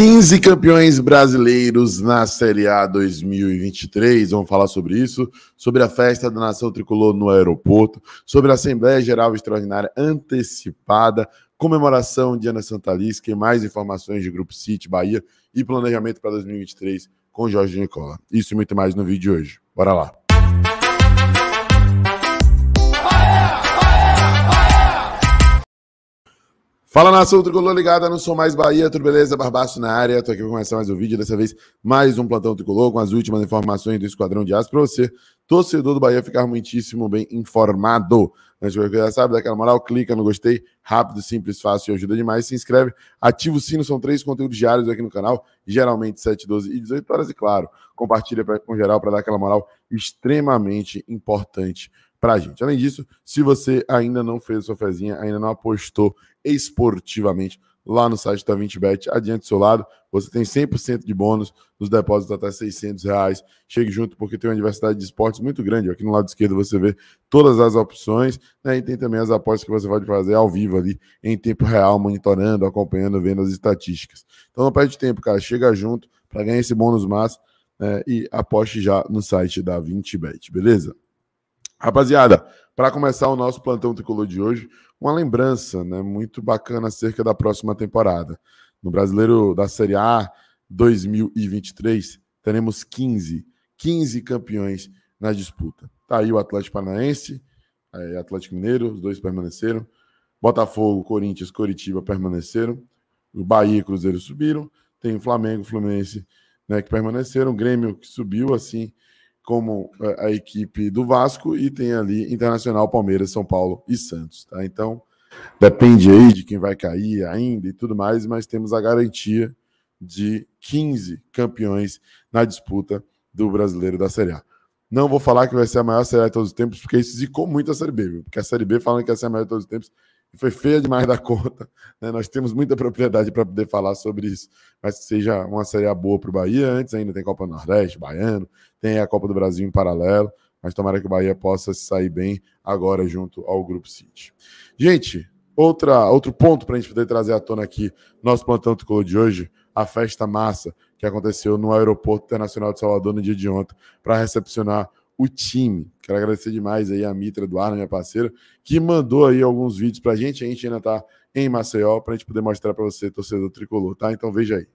15 campeões brasileiros na Série A 2023. Vamos falar sobre isso, sobre a festa da Nação Tricolor no aeroporto, sobre a Assembleia Geral Extraordinária antecipada, comemoração de Ana Santalis, que mais informações de Grupo City, Bahia e planejamento para 2023 com Jorge Nicola. Isso e muito mais no vídeo de hoje. Bora lá. Fala nação tricolor ligada, não sou mais Bahia, tudo beleza? Barbaço na área, tô aqui para começar mais um vídeo, dessa vez mais um plantão tricolor com as últimas informações do Esquadrão de Aço para você, torcedor do Bahia, ficar muitíssimo bem informado. Antes de qualquer coisa, sabe, daquela moral, clica no gostei, rápido, simples, fácil e ajuda demais. Se inscreve, ativa o sino, são três conteúdos diários aqui no canal, geralmente 7, 12 e 18 horas, e claro, compartilha pra, com geral para dar aquela moral extremamente importante para a gente. Além disso, se você ainda não fez sua fezinha, ainda não apostou esportivamente lá no site da 20bet, adiante do seu lado, você tem 100% de bônus nos depósitos até 600 reais. Chegue junto porque tem uma diversidade de esportes muito grande. Aqui no lado esquerdo você vê todas as opções né? e tem também as apostas que você pode fazer ao vivo ali, em tempo real, monitorando, acompanhando, vendo as estatísticas. Então não perde tempo, cara. Chega junto para ganhar esse bônus massa né? e aposte já no site da 20bet, beleza? Rapaziada, para começar o nosso plantão tricolor de hoje, uma lembrança, né, muito bacana acerca da próxima temporada. No Brasileiro da Série A 2023, teremos 15, 15 campeões na disputa. Tá aí o Atlético Paranaense, Atlético Mineiro, os dois permaneceram. Botafogo, Corinthians, Coritiba permaneceram. O Bahia e Cruzeiro subiram. Tem o Flamengo, Fluminense, né, que permaneceram. O Grêmio que subiu, assim, como é, a equipe do Vasco e tem ali Internacional, Palmeiras, São Paulo e Santos, tá? Então, depende aí de quem vai cair ainda e tudo mais, mas temos a garantia de 15 campeões na disputa do Brasileiro da Série A. Não vou falar que vai ser a maior Série A de todos os tempos, porque isso zicou muito a Série B, viu? porque a Série B falando que vai ser a maior de todos os tempos foi feia demais da conta. Né? Nós temos muita propriedade para poder falar sobre isso. Mas que seja uma série boa para o Bahia. Antes ainda tem Copa do Nordeste, Baiano, tem a Copa do Brasil em paralelo. Mas tomara que o Bahia possa se sair bem agora junto ao Grupo City. Gente, outra, outro ponto para a gente poder trazer à tona aqui, nosso plantão tricolor de hoje, a festa massa que aconteceu no Aeroporto Internacional de Salvador no dia de ontem, para recepcionar o time. Quero agradecer demais aí a Mitra Eduardo, minha parceira, que mandou aí alguns vídeos pra gente. A gente ainda tá em Maceió pra gente poder mostrar para você, torcedor tricolor, tá? Então veja aí.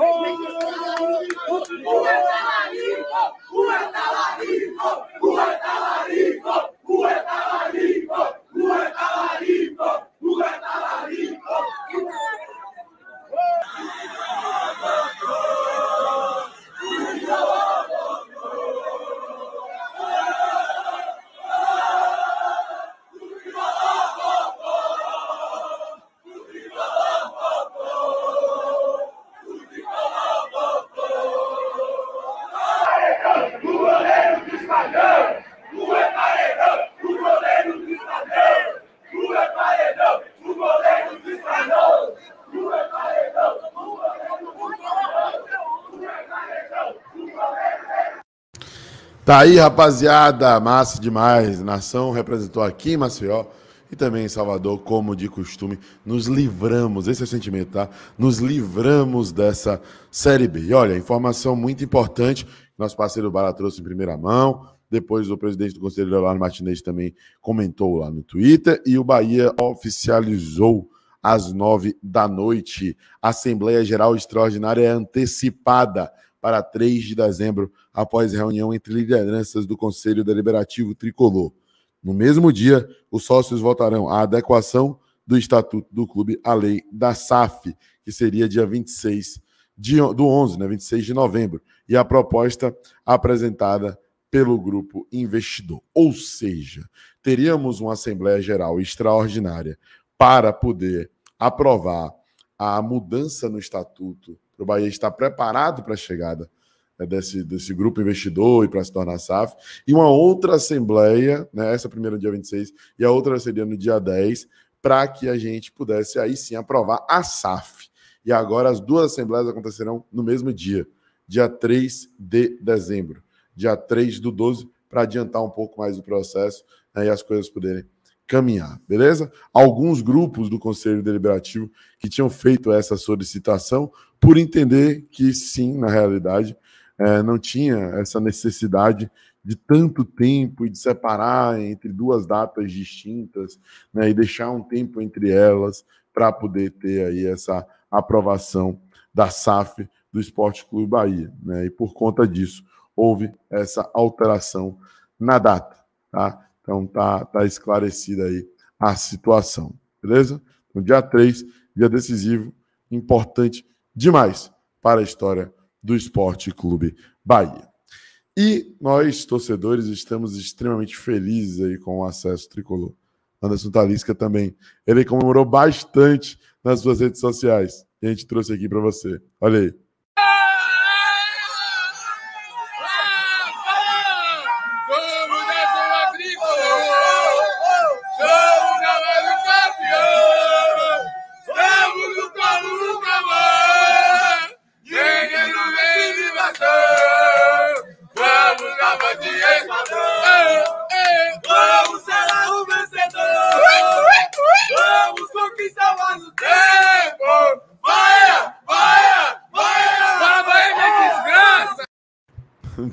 Oh, Tá aí, rapaziada. Massa demais. Nação representou aqui em Maceió e também em Salvador, como de costume. Nos livramos, esse é o sentimento, tá? Nos livramos dessa Série B. E olha, informação muito importante. Nosso parceiro Bala trouxe em primeira mão. Depois o presidente do Conselho Leonardo Martinez também comentou lá no Twitter. E o Bahia oficializou às nove da noite. Assembleia Geral Extraordinária é antecipada para 3 de dezembro, após reunião entre lideranças do Conselho Deliberativo Tricolor. No mesmo dia, os sócios votarão a adequação do estatuto do clube à lei da SAF, que seria dia 26 de, do 11, né, 26 de novembro, e a proposta apresentada pelo grupo investidor. Ou seja, teríamos uma Assembleia Geral extraordinária para poder aprovar a mudança no estatuto, para o Bahia estar preparado para a chegada né, desse, desse grupo investidor e para se tornar SAF, e uma outra assembleia, né, essa primeira no dia 26 e a outra seria no dia 10, para que a gente pudesse aí sim aprovar a SAF. E agora as duas assembleias acontecerão no mesmo dia, dia 3 de dezembro, dia 3 do 12, para adiantar um pouco mais o processo né, e as coisas poderem caminhar, beleza? Alguns grupos do Conselho Deliberativo que tinham feito essa solicitação por entender que sim, na realidade, é, não tinha essa necessidade de tanto tempo e de separar entre duas datas distintas, né, e deixar um tempo entre elas para poder ter aí essa aprovação da SAF do Esporte Clube Bahia, né, e por conta disso houve essa alteração na data, tá? Então tá, tá esclarecida aí a situação, beleza? No então, dia 3, dia decisivo, importante demais para a história do Esporte Clube Bahia. E nós, torcedores, estamos extremamente felizes aí com o acesso tricolor. Anderson Talisca também. Ele comemorou bastante nas suas redes sociais. E a gente trouxe aqui para você. Olha aí.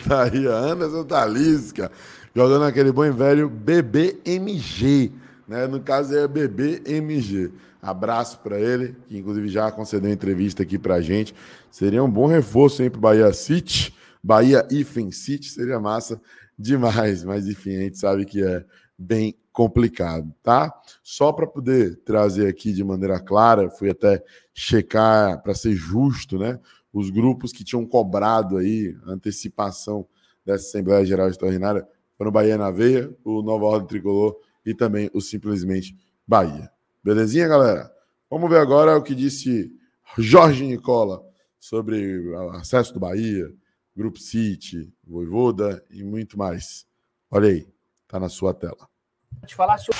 tá aí, a Anderson Talisca, jogando aquele bom e velho BBMG, né? No caso é BBMG. Abraço para ele, que inclusive já concedeu entrevista aqui pra gente. Seria um bom reforço hein, pro Bahia City, Bahia Ifen City, seria massa demais, mas enfim, a gente sabe que é bem complicado, tá? Só para poder trazer aqui de maneira clara, fui até checar para ser justo, né? os grupos que tinham cobrado aí antecipação dessa Assembleia Geral Extraordinária foram Bahia na Veia, o Nova Ordem Tricolor e também o Simplesmente Bahia. Belezinha, galera? Vamos ver agora o que disse Jorge Nicola sobre acesso do Bahia, Grupo City, Voivoda e muito mais. Olha aí, tá na sua tela. Te falar sobre...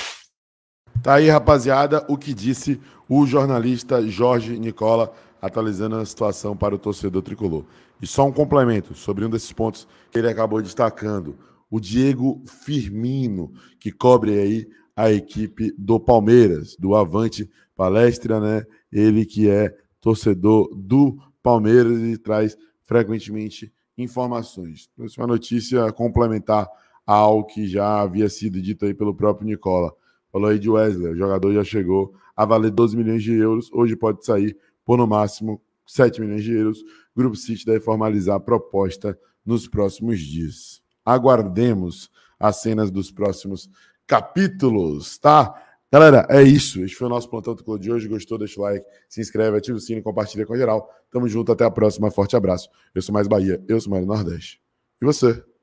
Tá aí, rapaziada, o que disse o jornalista Jorge Nicola atualizando a situação para o torcedor tricolor. E só um complemento sobre um desses pontos que ele acabou destacando: o Diego Firmino, que cobre aí a equipe do Palmeiras, do Avante Palestra, né? Ele que é torcedor do Palmeiras e traz frequentemente informações. Trouxe uma notícia complementar ao que já havia sido dito aí pelo próprio Nicola. Falou aí de Wesley, o jogador já chegou a valer 12 milhões de euros, hoje pode sair por no máximo 7 milhões de euros. O Grupo City deve formalizar a proposta nos próximos dias. Aguardemos as cenas dos próximos capítulos, tá? Galera, é isso. Este foi o nosso Plantão Clube de hoje. Gostou? Deixa o like, se inscreve, ativa o sino, compartilha com geral. Tamo junto, até a próxima. Forte abraço. Eu sou mais Bahia, eu sou mais Nordeste. E você?